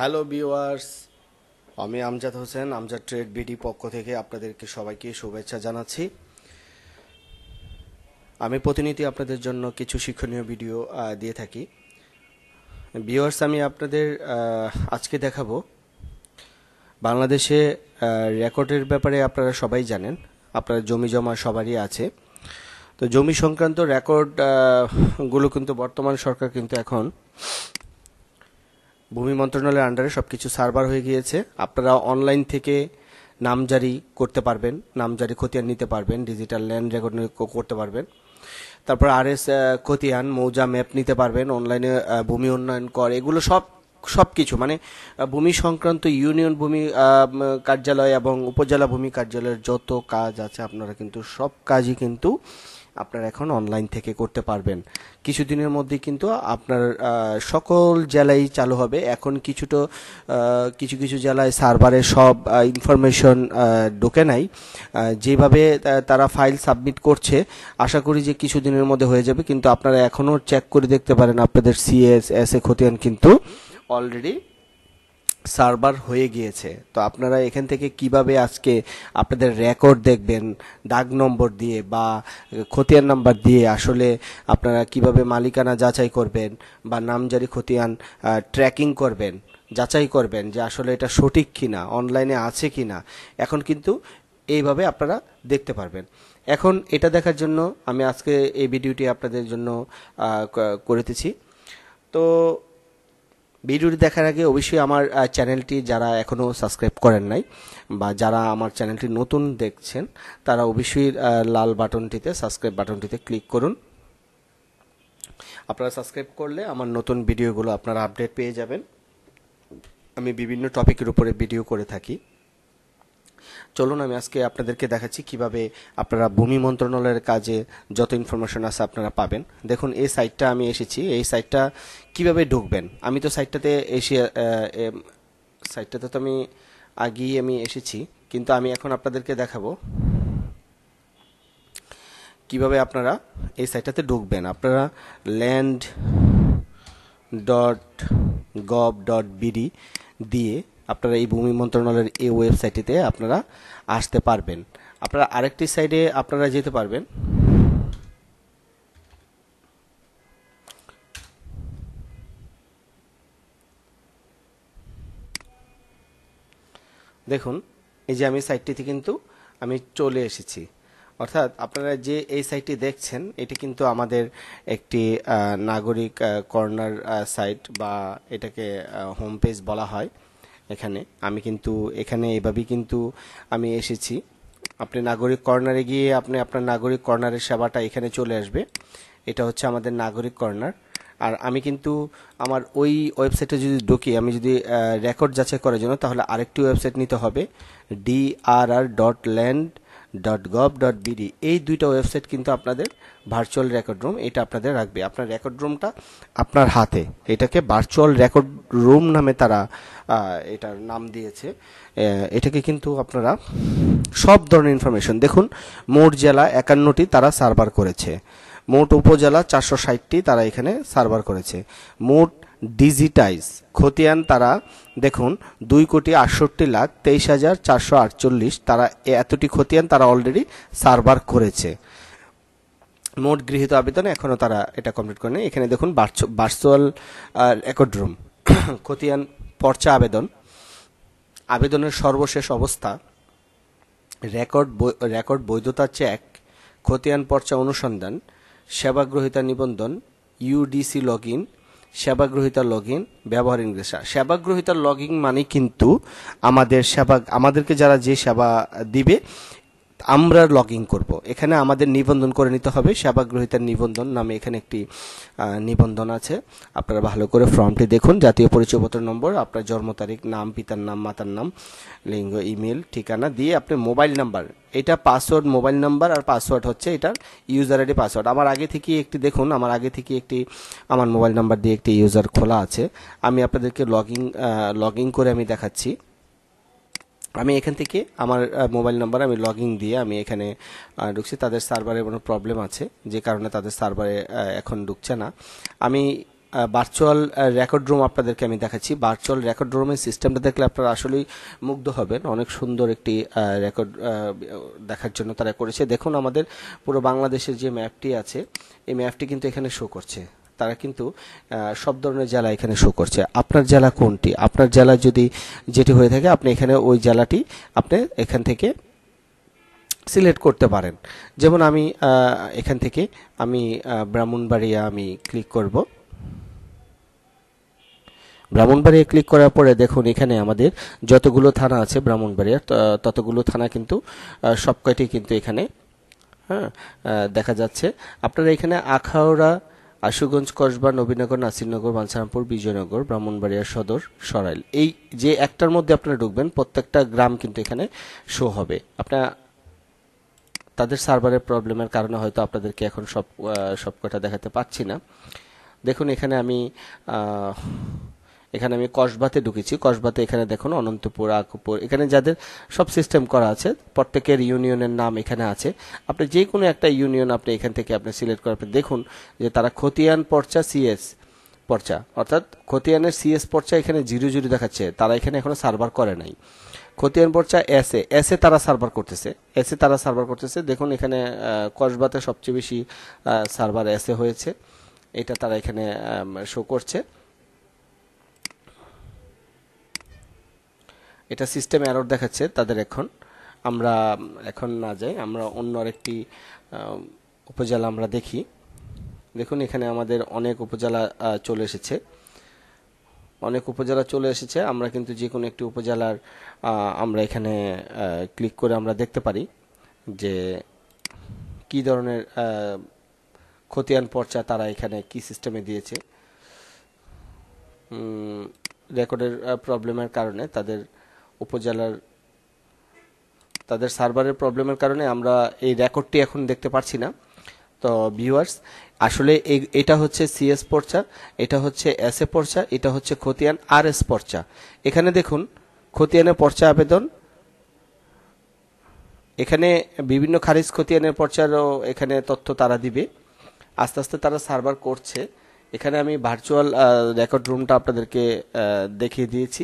hello viewers আমি Amjad Hossain Amjad trade BD পক্ষ থেকে আপনাদেরকে সবাইকে শুভেচ্ছা জানাচ্ছি আমি প্রতিনিধি আপনাদের জন্য কিছু শিক্ষণীয় ভিডিও দিয়ে থাকি ভিউয়ার্স আমি আপনাদের আজকে দেখাবো বাংলাদেশে রেকর্ডের ব্যাপারে আপনারা সবাই জানেন আপনার জমি জমা সবারই আছে তো জমি সংক্রান্ত রেকর্ড গুলো কিন্তু বর্তমান সরকার কিন্তু এখন ভূমি মন্ত্রণালয়ের আন্ডারে সব কিছু সার্ভার হয়ে গিয়েছে আপনারা অনলাইন থেকে নামজারি করতে পারবেন নামজারি খতিয়ান নিতে পারবেন ডিজিটাল ল্যান্ড রেকর্ড করতে পারবেন তারপর আর এস খতিয়ান মৌজা ম্যাপ নিতে পারবেন অনলাইনে ভূমি উন্নয়ন কর এগুলো সব সব কিছু মানে ভূমি সংক্রান্ত ইউনিয়ন ভূমি কার্যালয় এবং উপজেলা ভূমি কার্যালয়ের যত কাজ আছে আপনারা কিন্তু সব কাজই কিন্তু আপনারা এখন অনলাইন থেকে করতে পারবেন কিছুদিনের মধ্যে কিন্তু আপনার সকল জেলায় চালু হবে এখন কিছুটা কিছু কিছু জেলায় সার্ভারে সব ইনফরমেশন ঢোকে নাই যেভাবে তারা ফাইল সাবমিট করছে আশা করি যে কিছুদিনের মধ্যে হয়ে যাবে কিন্তু আপনারা এখনও চেক করে দেখতে পারেন আপনাদের সিএস এস এ খতিয়ান কিন্তু অলরেডি সার্ভার হয়ে গিয়েছে তো আপনারা এখান থেকে কিভাবে আজকে আপনাদের রেকর্ড দেখবেন দাগ নম্বর দিয়ে বা খতিয়ান নাম্বার দিয়ে আসলে আপনারা কিভাবে মালিকানা যাচাই করবেন বা নামজারি খতিয়ান ট্র্যাকিং করবেন যাচাই করবেন যে আসলে এটা সঠিক কিনা অনলাইনে আছে কিনা এখন কিন্তু এইভাবে আপনারা দেখতে পারবেন এখন এটা দেখার জন্য আমি আজকে এই ভিডিওটি আপনাদের জন্য করেতেছি তো ভিডিওটি দেখার আগে অবশ্যই আমার চ্যানেলটি যারা এখনও সাবস্ক্রাইব করেন নাই বা যারা আমার চ্যানেলটি নতুন দেখছেন তারা অবশ্যই লাল বাটনটিতে সাবস্ক্রাইব বাটনটিতে ক্লিক করুন আপনারা সাবস্ক্রাইব করলে আমার নতুন ভিডিওগুলো আপনারা আপডেট পেয়ে যাবেন আমি বিভিন্ন টপিকের উপরে ভিডিও করে থাকি চলুন আমি আজকে আপনাদেরকে দেখাচ্ছি কিভাবে আপনারা ভূমি মন্ত্রণালয়ের কাজে যত ইনফরমেশন আছে আপনারা পাবেন দেখুন এই সাইটটা আমি এসেছি এই সাইটটা কিভাবে ঢুকবেন আমি তো সাইটটাতে এসে সাইটটাতে তো আমি আগেই আমি এসেছি কিন্তু আমি এখন আপনাদেরকে দেখাবো কিভাবে আপনারা এই সাইটটাতে ঢুকবেন আপনারা land dot gov dot BD দিয়ে আপনারা এই ভূমি মন্ত্রণালয়ের এই ওয়েবসাইটটিতে আপনারা আসতে পারবেন আপনারা আরেকটি সাইডে আপনারা যেতে পারবেন দেখুন এই যে আমি সাইটটিতে কিন্তু আমি চলে এসেছি অর্থাৎ আপনারা যে এই সাইটটি দেখছেন এটি কিন্তু আমাদের একটি নাগরিক কর্নার সাইট বা এটাকে হোম পেজ বলা হয় এখানে আমি কিন্তু এখানে এভাবেই কিন্তু আমি এসেছি আপনি নাগরিক কর্নারে গিয়ে আপনি আপনার নাগরিক কর্নারের সেবাটা এখানে চলে আসবে এটা হচ্ছে আমাদের নাগরিক কর্নার আর আমি কিন্তু আমার ওই ওয়েবসাইটে যদি ঢুকি আমি যদি রেকর্ড যাচাই করার জন্য তাহলে আরেকটি ওয়েবসাইট নিতে হবে D R R dot land dot gov dot BD এই দুইটা ওয়েবসাইট কিন্তু আপনাদের ভার্চুয়াল রেকর্ড রুম এটা আপনাদের রাখবে আপনার রেকর্ড রুমটা আপনার হাতে এটাকে ভার্চুয়াল রেকর্ড রুম নামে তারা এটার নাম দিয়েছে এটাকে কিন্তু আপনারা সব ধরনের ইনফরমেশন দেখুন মোট জেলা একান্নটি তারা সার্ভার করেছে মোট উপজেলা চারশো ষাটটি তারা এখানে সার্ভার করেছে মোট ডিজিটাইজ খতিয়ান তারা দেখুন দুই কোটি আটষট্টি লাখ তেইশ হাজার চারশো আটচল্লিশ তারা এতটি খতিয়ান তারা অলরেডি সার্ভার করেছে মোট গৃহীত আবেদন এখনও তারা এটা কমপ্লিট করেনি এখানে দেখুন ভার্চুয়াল রেকর্ড রুম খতিয়ান পর্চা আবেদন আবেদনের সর্বশেষ অবস্থা রেকর্ড রেকর্ড বৈধতা চেক খতিয়ান পর্চা অনুসন্ধান সেবাগ্রহিতা নিবন্ধন ইউডিসি লগ ইন সেবাগ্রহিতার লগ ইন ব্যবহার ইংরেজরা সেবাগ্রহিতার লগ ইন মানে কিন্তু আমাদের সেবা আমাদেরকে যারা যে সেবা দিবে আমরা লগ ইন করবো এখানে আমাদের নিবন্ধন করে নিতে হবে সেবা গ্রহিতার নিবন্ধন নামে এখানে একটি নিবন্ধন আছে আপনারা ভালো করে ফর্মটি দেখুন জাতীয় পরিচয়পত্র নম্বর আপনার জন্ম তারিখ নাম পিতার নাম মাতার নাম লিঙ্গ ইমেল ঠিকানা দিয়ে আপনি মোবাইল নাম্বার এটা পাসওয়ার্ড মোবাইল নাম্বার আর পাসওয়ার্ড হচ্ছে এটার ইউজার আইডি পাসওয়ার্ড আমার আগে থেকে একটি দেখুন আমার আগে থেকে একটি আমার মোবাইল নাম্বার দিয়ে একটি ইউজার খোলা আছে আমি আপনাদেরকে লগ ইন লগ ইন করে আমি দেখাচ্ছি আমি এখান থেকে আমার মোবাইল নাম্বার আমি লগ দিয়ে আমি এখানে ঢুকছি তাদের সার্ভারে কোনো প্রবলেম আছে যে কারণে তাদের সার্ভারে এখন ঢুকছে না আমি ভার্চুয়াল রেকর্ড রুম আপনাদেরকে আমি দেখাচ্ছি ভার্চুয়াল রেকর্ড রুমের সিস্টেমটা দেখলে আপনারা আসলেই মুগ্ধ হবেন অনেক সুন্দর একটি রেকর্ড দেখার জন্য তারা করেছে দেখুন আমাদের পুরো বাংলাদেশের যে ম্যাপটি আছে এই ম্যাপটি কিন্তু এখানে শো করছে তারা কিন্তু সব ধরনের জেলা এখানে শো করছে আপনার জেলা কোনটি আপনার জেলা যদি যেটি হয়ে থাকে আপনি এখানে ওই জেলাটি আপনি এখান থেকে সিলেক্ট করতে পারেন যেমন আমি এখান থেকে আমি ব্রাহ্মণবাড়িয়া আমি ক্লিক করব ব্রাহ্মণবাড়িয়া ক্লিক করার পরে দেখুন এখানে আমাদের যতগুলো থানা আছে ব্রাহ্মণবাড়িয়া ততগুলো থানা কিন্তু সব কয়টি কিন্তু এখানে হ্যাঁ দেখা যাচ্ছে আপনারা এখানে আখাউড়া আশুগঞ্জ কসবা নবীনগর নাসিরনগর বানসারামপুর বিজয়নগর ব্রাহ্মণবাড়িয়া সদর সরাইল এই যে একটার মধ্যে আপনারা ঢুকবেন প্রত্যেকটা গ্রাম কিন্তু এখানে শো হবে আপনার তাদের সার্ভারের প্রবলেমের কারণে হয়তো আপনাদেরকে এখন সব সবকটা দেখাতে পাচ্ছি না দেখুন এখানে আমি এখানে আমি কসবাতে ঢুকেছি কসবাতে এখানে দেখুন অনন্তপুর আকুপুর এখানে যাদের সব সিস্টেম করা আছে প্রত্যেকের ইউনিয়নের নাম এখানে আছে আপনি যে কোনো একটা ইউনিয়ন আপনি এখান থেকে আপনি সিলেক্ট করে আপনি দেখুন যে তারা খতিয়ান পর্চা সিএস পর্চা অর্থাৎ খতিয়ানের সিএস পর্চা এখানে জিরো জিরো দেখাচ্ছে তারা এখানে এখনো সার্ভার করে নাই খতিয়ান পর্চা এস এ এস এ তারা সার্ভার করতেছে এস এ তারা সার্ভার করতেছে দেখুন এখানে কসবাতে সবচেয়ে বেশি সার্ভার এস এ হয়েছে এটা তারা এখানে শো করছে এটা সিস্টেম এরর দেখাচ্ছে তাদের এখন আমরা এখন না যাই আমরা অন্য আরেকটি উপজেলা আমরা দেখি দেখুন এখানে আমাদের অনেক উপজেলা চলে এসেছে অনেক উপজেলা চলে এসেছে আমরা কিন্তু যে কোনো একটি উপজেলার আমরা এখানে ক্লিক করে আমরা দেখতে পারি যে কি ধরনের খতিয়ান পর্চা তারা এখানে কি সিস্টেমে দিয়েছে রেকর্ডের প্রবলেমের কারণে তাদের উপজেলার তাদের সার্ভারের প্রবলেমের কারণে আমরা এই রেকর্ডটি এখন দেখতে পারছি না তো ভিউয়ার্স আসলে এটা হচ্ছে সিএস পর্চা এটা হচ্ছে এস এ পর্চা এটা হচ্ছে খতিয়ান আর এস পর্চা এখানে দেখুন খতিয়ানে পর্চা আবেদন এখানে বিভিন্ন খারিজ খতিয়ানের পর্চারও এখানে তথ্য তারা দিবে আস্তে আস্তে তারা সার্ভার করছে এখানে আমি ভার্চুয়াল রেকর্ড রুমটা আপনাদেরকে দেখিয়ে দিয়েছি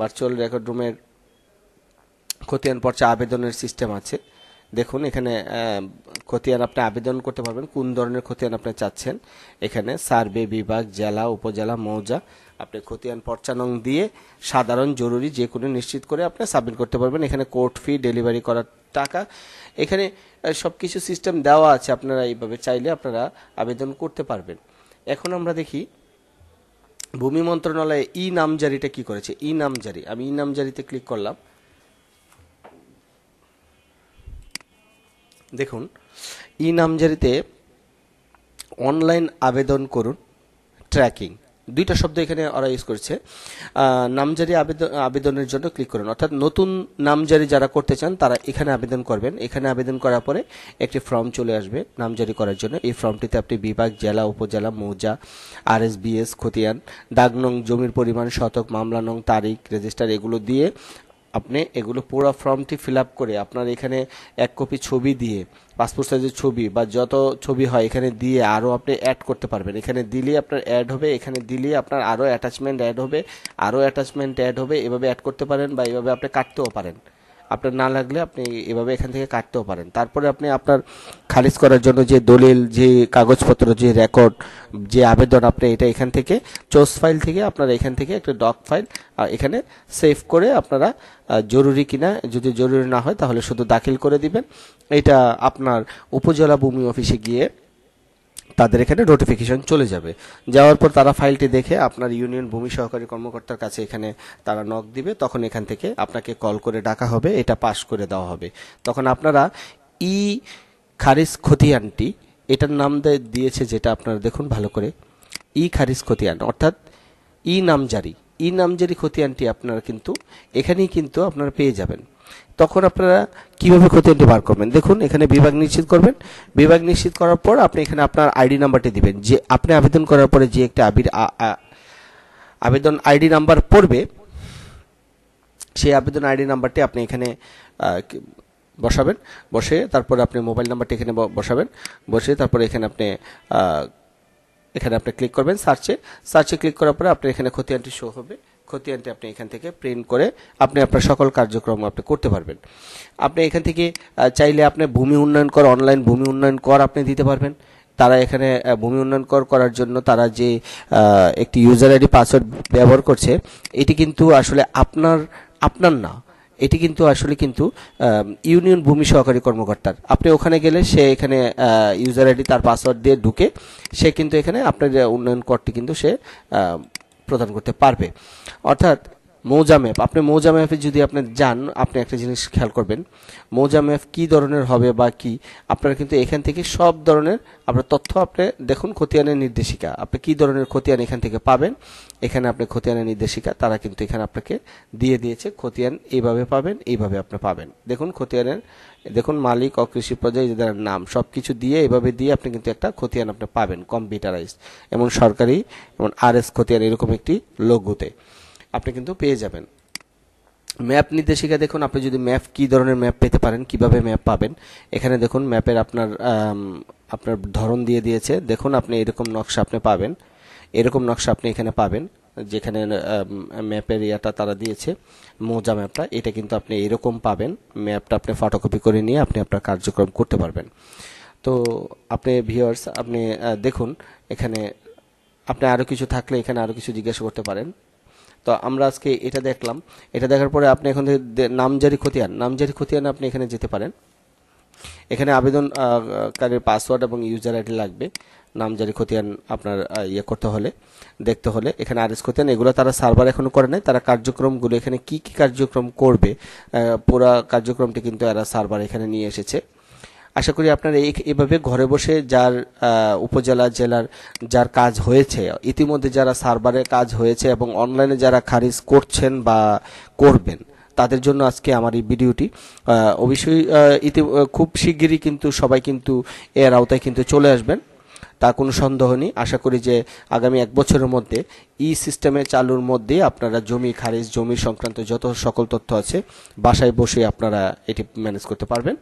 ভার্চুয়াল রেকর্ড রুমের খতিয়ান পর্চা আবেদনের সিস্টেম আছে দেখুন এখানে খতিয়ান আপনি আবেদন করতে পারবেন কোন ধরনের খতিয়ান আপনি চাচ্ছেন এখানে সার্ভে বিভাগ জেলা উপজেলা মৌজা আপনি খতিয়ান পর্চা নং দিয়ে সাধারণ জরুরি যে কোনো নিশ্চিত করে আপনি সাবমিট করতে পারবেন এখানে কোর্ট ফি ডেলিভারি করার টাকা এখানে সব কিছু সিস্টেম দেওয়া আছে আপনারা এইভাবে চাইলে আপনারা আবেদন করতে পারবেন এখন আমরা দেখি ভূমি মন্ত্রণালয়ে ই নামজারিটা কি করেছে ই নামজারি আমি ই নামজারিতে ক্লিক করলাম দেখুন ই নামজারিতে অনলাইন আবেদন করুন ট্র্যাকিং দুইটা শব্দ এখানে ওরা ইউজ করেছে নামজারি আবেদন আবেদনের জন্য ক্লিক করুন অর্থাৎ নতুন নামজারি যারা করতে চান তারা এখানে আবেদন করবেন এখানে আবেদন করার পরে একটি ফর্ম চলে আসবে নামজারি করার জন্য এই ফর্মটিতে আপনি বিভাগ জেলা উপজেলা মৌজা আর এস বিএস খতিয়ান দাগনং নং জমির পরিমাণ শতক মামলা নং তারিখ রেজিস্টার এগুলো দিয়ে আপনি এগুলো পুরো ফর্মটি ফিল আপ করে আপনার এখানে এক কপি ছবি দিয়ে পাসপোর্ট সাইজের ছবি বা যত ছবি হয় এখানে দিয়ে আরও আপনি অ্যাড করতে পারবেন এখানে দিলে আপনার অ্যাড হবে এখানে দিলে আপনার আরও অ্যাটাচমেন্ট অ্যাড হবে আরও অ্যাটাচমেন্ট অ্যাড হবে এভাবে অ্যাড করতে পারেন বা এভাবে আপনি কাটতেও পারেন আপনার না লাগলে আপনি এভাবে এখান থেকে কাটতেও পারেন তারপরে আপনি আপনার খারিজ করার জন্য যে দলিল যে কাগজপত্র যে রেকর্ড যে আবেদন আপনি এটা এখান থেকে চোস ফাইল থেকে আপনারা এখান থেকে একটা ডক ফাইল এখানে সেভ করে আপনারা জরুরি কিনা যদি জরুরি না হয় তাহলে শুধু দাখিল করে দিবেন এটা আপনার উপজেলা ভূমি অফিসে গিয়ে তাদের এখানে নোটিফিকেশন চলে যাবে যাওয়ার পর তারা ফাইলটি দেখে আপনার ইউনিয়ন ভূমি সহকারী কর্মকর্তার কাছে এখানে তারা নক দিবে তখন এখান থেকে আপনাকে কল করে ডাকা হবে এটা পাস করে দেওয়া হবে তখন আপনারা ই খারিজ খতিয়ানটি এটার নাম দিয়েছে যেটা আপনারা দেখুন ভালো করে ই খারিজ খতিয়ান অর্থাৎ ই নামজারি ই নামজারি খতিয়ানটি আপনারা কিন্তু এখানেই কিন্তু আপনারা পেয়ে যাবেন তখন আপনারা কিভাবে ক্ষতিটি বার করবেন দেখুন এখানে বিভাগ নিশ্চিত করবেন বিভাগ নিশ্চিত করার পর আপনি এখানে আপনার আইডি নাম্বারটি দিবেন যে আপনি আবেদন করার পরে যে একটা আবির আবেদন আইডি নাম্বার পড়বে সেই আবেদন আইডি নাম্বারটি আপনি এখানে বসাবেন বসে তারপরে আপনি মোবাইল নাম্বারটি এখানে বসাবেন বসে তারপরে এখানে আপনি এখানে আপনি ক্লিক করবেন সার্চে সার্চে ক্লিক করার পরে আপনার এখানে খতিয়ানটি শো হবে খতিয়ানটি আপনি এখান থেকে প্রিন্ট করে আপনি আপনার সকল কার্যক্রম আপনি করতে পারবেন আপনি এখান থেকে চাইলে আপনার ভূমি উন্নয়ন কর অনলাইন ভূমি উন্নয়ন কর আপনি দিতে পারবেন তারা এখানে ভূমি উন্নয়ন কর করার জন্য তারা যে একটি ইউজার আইডি পাসওয়ার্ড ব্যবহার করছে এটি কিন্তু আসলে আপনার আপনার না এটি কিন্তু আসলে কিন্তু ইউনিয়ন ভূমি সহকারী কর্মকর্তার আপনি ওখানে গেলে সে এখানে ইউজার আইডি তার পাসওয়ার্ড দিয়ে ঢুকে সে কিন্তু এখানে আপনার উন্নয়ন করটি কিন্তু সে প্রদান করতে পারবে অর্থাৎ মৌজা ম্যাপ আপনি মৌজা ম্যাপে যদি আপনি যান আপনি একটা জিনিস খেয়াল করবেন মৌজা ম্যাপ কী ধরনের হবে বা কি আপনারা কিন্তু এখান থেকে সব ধরনের আপনার তথ্য আপনি দেখুন খতিয়ানের নির্দেশিকা আপনি কী ধরনের খতিয়ান এখান থেকে পাবেন এখানে আপনি খতিয়ানের নির্দেশিকা তারা কিন্তু এখানে আপনাকে দিয়ে দিয়েছে খতিয়ান এইভাবে পাবেন এইভাবে আপনি পাবেন দেখুন খতিয়ানের দেখুন মালিক ও কৃষি পর্যায়ে যাদের নাম সব কিছু দিয়ে এভাবে দিয়ে আপনি কিন্তু একটা খতিয়ান আপনি পাবেন কম্পিউটারাইজড এমন সরকারি এমন আর এস খতিয়ান এরকম একটি লঘুতে আপনি কিন্তু পেয়ে যাবেন ম্যাপ নির্দেশিকা দেখুন আপনি যদি ম্যাপ কি ধরনের ম্যাপ পেতে পারেন কিভাবে ম্যাপ পাবেন এখানে দেখুন ম্যাপের আপনার আপনার ধরন দিয়ে দিয়েছে দেখুন আপনি এরকম নকশা আপনি পাবেন এরকম নকশা আপনি এখানে পাবেন যেখানে ম্যাপের ইয়াটা তারা দিয়েছে মোজা ম্যাপটা এটা কিন্তু আপনি এরকম পাবেন ম্যাপটা আপনি ফটোকপি করে নিয়ে আপনি আপনার কার্যক্রম করতে পারবেন তো আপনি ভিওয়ার্স আপনি দেখুন এখানে আপনি আরও কিছু থাকলে এখানে আরও কিছু জিজ্ঞাসা করতে পারেন তো আমরা আজকে এটা দেখলাম এটা দেখার পরে আপনি এখান থেকে নামজারি খতিয়ান নামজারি খতিয়ান আপনি এখানে যেতে পারেন এখানে আবেদনকারীর পাসওয়ার্ড এবং ইউজার আইডি লাগবে নামজারি খতিয়ান আপনার ইয়ে করতে হলে দেখতে হলে এখানে এস খতিয়ান এগুলো তারা সার্ভার এখনও করে নাই তারা কার্যক্রমগুলো এখানে কি কি কার্যক্রম করবে পুরা কার্যক্রমটি কিন্তু এরা সার্ভার এখানে নিয়ে এসেছে আশা করি আপনারা এভাবে ঘরে বসে যার উপজেলা জেলার যার কাজ হয়েছে ইতিমধ্যে যারা সার্ভারে কাজ হয়েছে এবং অনলাইনে যারা খারিজ করছেন বা করবেন তাদের জন্য আজকে আমার এই ভিডিওটি অবশ্যই ইতি খুব শিগগিরই কিন্তু সবাই কিন্তু এর আওতায় কিন্তু চলে আসবেন তা কোনো সন্দেহ নেই আশা করি যে আগামী এক বছরের মধ্যে ই সিস্টেমে চালুর মধ্যে আপনারা জমি খারিজ জমি সংক্রান্ত যত সকল তথ্য আছে বাসায় বসে আপনারা এটি ম্যানেজ করতে পারবেন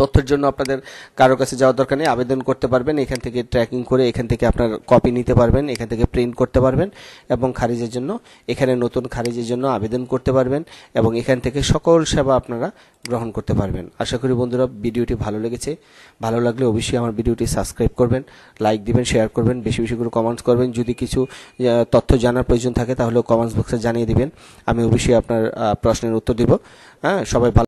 তথ্যের জন্য আপনাদের কারো কাছে যাওয়ার দরকার নেই আবেদন করতে পারবেন এখান থেকে ট্র্যাকিং করে এখান থেকে আপনার কপি নিতে পারবেন এখান থেকে প্রিন্ট করতে পারবেন এবং খারিজের জন্য এখানে নতুন খারিজের জন্য আবেদন করতে পারবেন এবং এখান থেকে সকল সেবা আপনারা গ্রহণ করতে পারবেন আশা করি বন্ধুরা ভিডিওটি ভালো লেগেছে ভালো লাগলে অবশ্যই আমার ভিডিওটি সাবস্ক্রাইব করবেন লাইক দিবেন শেয়ার করবেন বেশি বেশি করে কমেন্টস করবেন যদি কিছু তথ্য জানার প্রয়োজন থাকে তাহলে কমেন্টস বক্সে জানিয়ে দিবেন আমি অবশ্যই আপনার প্রশ্নের উত্তর দিব হ্যাঁ সবাই ভালো